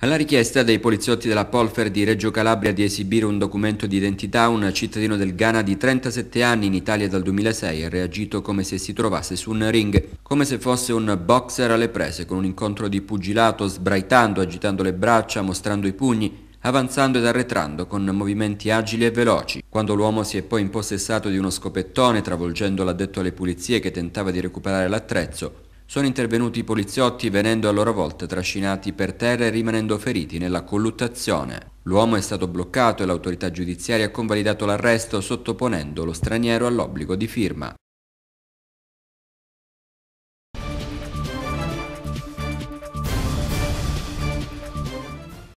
Alla richiesta dei poliziotti della Polfer di Reggio Calabria di esibire un documento di identità, un cittadino del Ghana di 37 anni in Italia dal 2006 ha reagito come se si trovasse su un ring, come se fosse un boxer alle prese con un incontro di pugilato, sbraitando, agitando le braccia, mostrando i pugni, avanzando ed arretrando con movimenti agili e veloci. Quando l'uomo si è poi impossessato di uno scopettone, travolgendo l'addetto alle pulizie che tentava di recuperare l'attrezzo, sono intervenuti i poliziotti venendo a loro volta trascinati per terra e rimanendo feriti nella colluttazione. L'uomo è stato bloccato e l'autorità giudiziaria ha convalidato l'arresto sottoponendo lo straniero all'obbligo di firma.